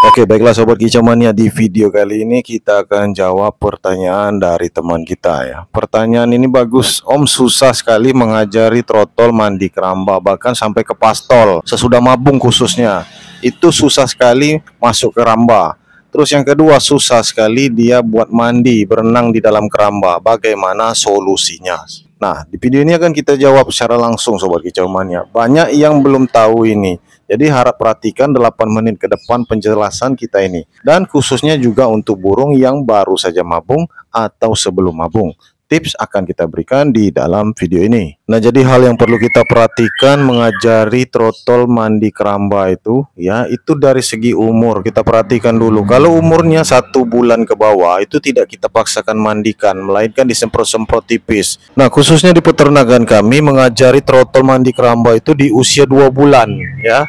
Oke baiklah Sobat Kicau di video kali ini kita akan jawab pertanyaan dari teman kita ya Pertanyaan ini bagus Om susah sekali mengajari trotol mandi keramba bahkan sampai ke pastol Sesudah mabung khususnya Itu susah sekali masuk keramba Terus yang kedua susah sekali dia buat mandi berenang di dalam keramba Bagaimana solusinya Nah, di video ini akan kita jawab secara langsung Sobat Kicau Mania. Banyak yang belum tahu ini. Jadi harap perhatikan 8 menit ke depan penjelasan kita ini. Dan khususnya juga untuk burung yang baru saja mabung atau sebelum mabung tips akan kita berikan di dalam video ini. Nah, jadi hal yang perlu kita perhatikan mengajari trotol mandi keramba itu ya, itu dari segi umur kita perhatikan dulu. Kalau umurnya satu bulan ke bawah itu tidak kita paksakan mandikan, melainkan disemprot-semprot tipis. Nah, khususnya di peternakan kami mengajari trotol mandi keramba itu di usia dua bulan ya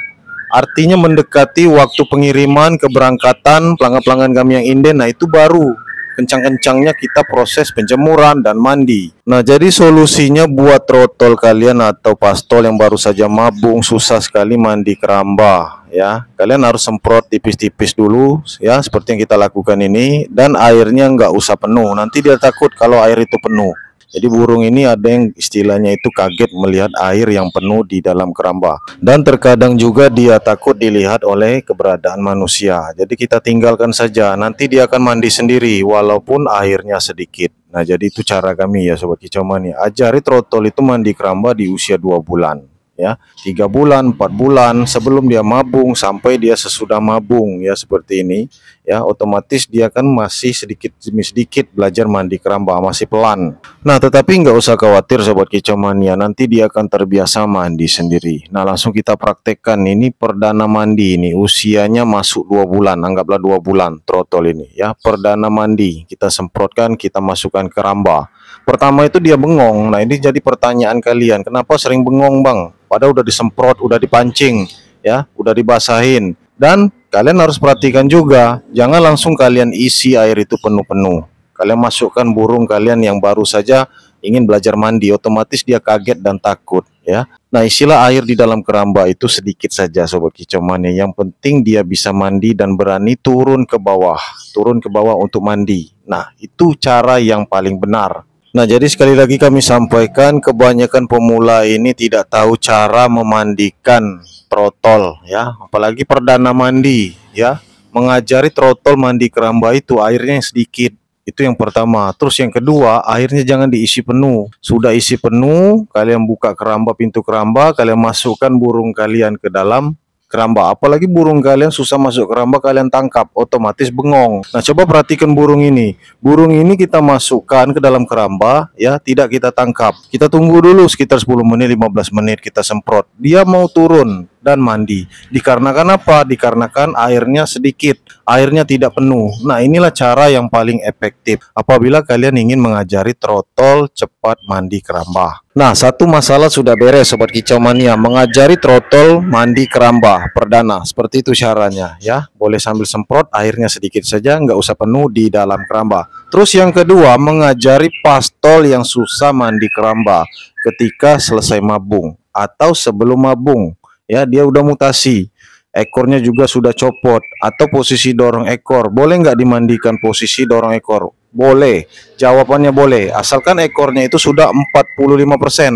artinya mendekati waktu pengiriman keberangkatan pelanggan-pelanggan kami yang inden nah itu baru kencang-kencangnya kita proses penjemuran dan mandi. Nah, jadi solusinya buat trotol kalian atau pastol yang baru saja mabung susah sekali mandi keramba ya. Kalian harus semprot tipis-tipis dulu ya seperti yang kita lakukan ini dan airnya nggak usah penuh. Nanti dia takut kalau air itu penuh. Jadi burung ini ada yang istilahnya itu kaget melihat air yang penuh di dalam keramba dan terkadang juga dia takut dilihat oleh keberadaan manusia. Jadi kita tinggalkan saja, nanti dia akan mandi sendiri walaupun airnya sedikit. Nah, jadi itu cara kami ya sobat kicau mani. Ajari trotol itu mandi keramba di usia 2 bulan ya tiga bulan empat bulan sebelum dia mabung sampai dia sesudah mabung ya seperti ini ya otomatis dia kan masih sedikit demi sedikit belajar mandi keramba masih pelan nah tetapi nggak usah khawatir sobat mania nanti dia akan terbiasa mandi sendiri nah langsung kita praktekkan ini perdana mandi ini usianya masuk dua bulan anggaplah dua bulan trotol ini ya perdana mandi kita semprotkan kita masukkan keramba Pertama itu dia bengong. Nah, ini jadi pertanyaan kalian, kenapa sering bengong, Bang? Padahal udah disemprot, udah dipancing, ya, udah dibasahin. Dan kalian harus perhatikan juga, jangan langsung kalian isi air itu penuh-penuh. Kalian masukkan burung kalian yang baru saja ingin belajar mandi, otomatis dia kaget dan takut, ya. Nah, isilah air di dalam keramba itu sedikit saja, sobat kicau mania. Ya. Yang penting dia bisa mandi dan berani turun ke bawah, turun ke bawah untuk mandi. Nah, itu cara yang paling benar. Nah, jadi sekali lagi kami sampaikan kebanyakan pemula ini tidak tahu cara memandikan trotol ya, apalagi perdana mandi ya. Mengajari trotol mandi keramba itu airnya sedikit. Itu yang pertama. Terus yang kedua, airnya jangan diisi penuh. Sudah isi penuh, kalian buka keramba pintu keramba, kalian masukkan burung kalian ke dalam keramba apalagi burung kalian susah masuk keramba kalian tangkap otomatis bengong nah coba perhatikan burung ini burung ini kita masukkan ke dalam keramba ya tidak kita tangkap kita tunggu dulu sekitar 10 menit 15 menit kita semprot dia mau turun dan mandi. Dikarenakan apa? Dikarenakan airnya sedikit, airnya tidak penuh. Nah, inilah cara yang paling efektif apabila kalian ingin mengajari trotol cepat mandi keramba. Nah, satu masalah sudah beres sobat kicau mania, mengajari trotol mandi keramba perdana. Seperti itu caranya ya. Boleh sambil semprot airnya sedikit saja, nggak usah penuh di dalam keramba. Terus yang kedua, mengajari pastol yang susah mandi keramba ketika selesai mabung atau sebelum mabung ya dia udah mutasi ekornya juga sudah copot atau posisi dorong ekor boleh nggak dimandikan posisi dorong ekor boleh jawabannya boleh asalkan ekornya itu sudah 45%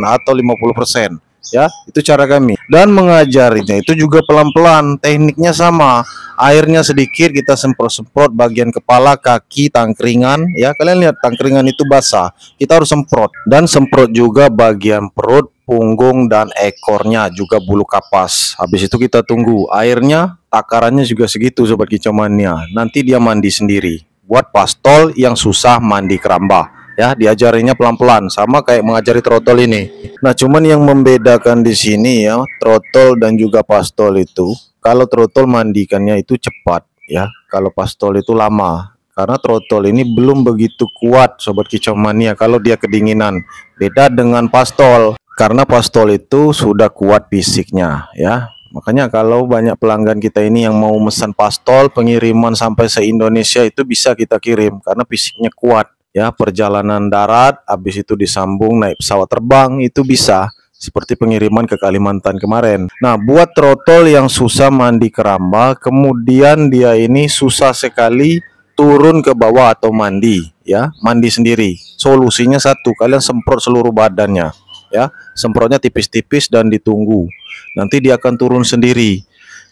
atau 50% ya itu cara kami dan mengajarinya itu juga pelan-pelan tekniknya sama airnya sedikit kita semprot-semprot bagian kepala kaki tangkringan ya kalian lihat tangkringan itu basah kita harus semprot dan semprot juga bagian perut punggung dan ekornya juga bulu kapas. Habis itu kita tunggu airnya takarannya juga segitu sobat kicomania Nanti dia mandi sendiri. Buat pastol yang susah mandi keramba ya diajarinya pelan-pelan sama kayak mengajari trotol ini. Nah, cuman yang membedakan di sini ya trotol dan juga pastol itu kalau trotol mandikannya itu cepat ya, kalau pastol itu lama. Karena trotol ini belum begitu kuat sobat kicomania kalau dia kedinginan. Beda dengan pastol karena pastol itu sudah kuat fisiknya ya makanya kalau banyak pelanggan kita ini yang mau memesan pastol pengiriman sampai se Indonesia itu bisa kita kirim karena fisiknya kuat ya perjalanan darat habis itu disambung naik pesawat terbang itu bisa seperti pengiriman ke Kalimantan kemarin. Nah, buat trotol yang susah mandi keramba, kemudian dia ini susah sekali turun ke bawah atau mandi, ya, mandi sendiri. Solusinya satu, kalian semprot seluruh badannya ya semprotnya tipis-tipis dan ditunggu nanti dia akan turun sendiri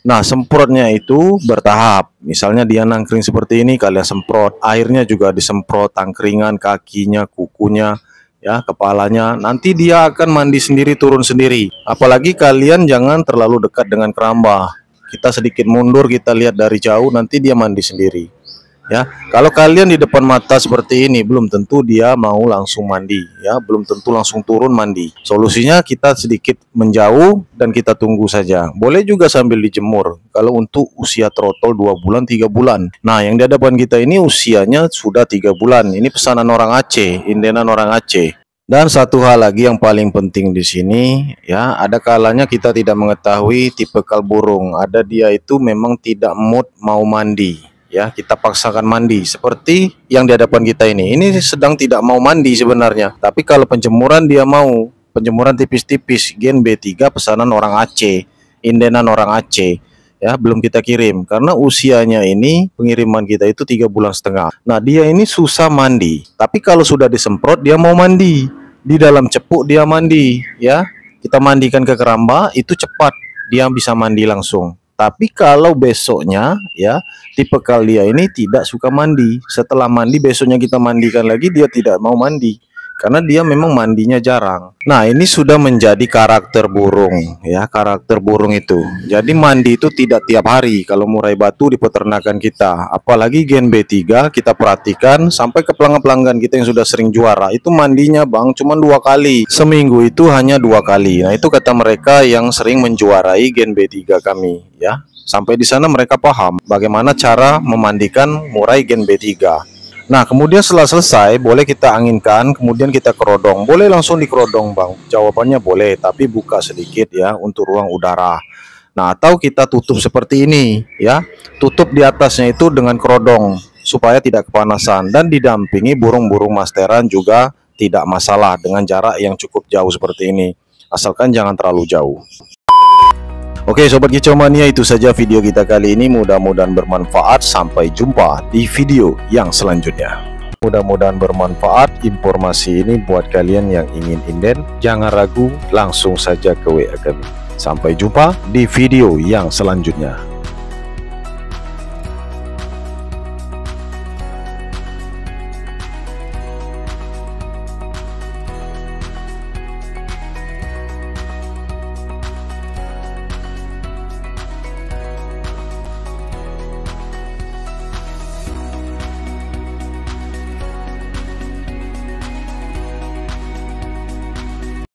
nah semprotnya itu bertahap misalnya dia nangkring seperti ini kalian semprot airnya juga disemprot tangkringan kakinya kukunya ya kepalanya nanti dia akan mandi sendiri turun sendiri apalagi kalian jangan terlalu dekat dengan keramba kita sedikit mundur kita lihat dari jauh nanti dia mandi sendiri ya kalau kalian di depan mata seperti ini belum tentu dia mau langsung mandi ya belum tentu langsung turun mandi solusinya kita sedikit menjauh dan kita tunggu saja boleh juga sambil dijemur kalau untuk usia trotol 2 bulan 3 bulan nah yang di hadapan kita ini usianya sudah 3 bulan ini pesanan orang Aceh indenan orang Aceh dan satu hal lagi yang paling penting di sini, ya, ada kalanya kita tidak mengetahui tipe kal burung. Ada dia itu memang tidak mood mau mandi ya kita paksakan mandi seperti yang di hadapan kita ini ini sedang tidak mau mandi sebenarnya tapi kalau penjemuran dia mau penjemuran tipis-tipis gen B3 pesanan orang Aceh indenan orang Aceh ya belum kita kirim karena usianya ini pengiriman kita itu tiga bulan setengah nah dia ini susah mandi tapi kalau sudah disemprot dia mau mandi di dalam cepuk dia mandi ya kita mandikan ke keramba itu cepat dia bisa mandi langsung tapi kalau besoknya ya tipe kalia ini tidak suka mandi. Setelah mandi besoknya kita mandikan lagi dia tidak mau mandi karena dia memang mandinya jarang. Nah, ini sudah menjadi karakter burung ya, karakter burung itu. Jadi mandi itu tidak tiap hari kalau murai batu di peternakan kita. Apalagi gen B3 kita perhatikan sampai ke pelanggan-pelanggan kita yang sudah sering juara itu mandinya Bang cuma dua kali. Seminggu itu hanya dua kali. Nah, itu kata mereka yang sering menjuarai gen B3 kami ya. Sampai di sana mereka paham bagaimana cara memandikan murai gen B3. Nah, kemudian setelah selesai, boleh kita anginkan, kemudian kita kerodong. Boleh langsung dikerodong, Bang. Jawabannya boleh, tapi buka sedikit ya untuk ruang udara. Nah, atau kita tutup seperti ini ya. Tutup di atasnya itu dengan kerodong supaya tidak kepanasan dan didampingi burung-burung masteran juga tidak masalah dengan jarak yang cukup jauh seperti ini. Asalkan jangan terlalu jauh. Oke Sobat Kicau itu saja video kita kali ini mudah-mudahan bermanfaat sampai jumpa di video yang selanjutnya mudah-mudahan bermanfaat informasi ini buat kalian yang ingin inden jangan ragu langsung saja ke WA kami sampai jumpa di video yang selanjutnya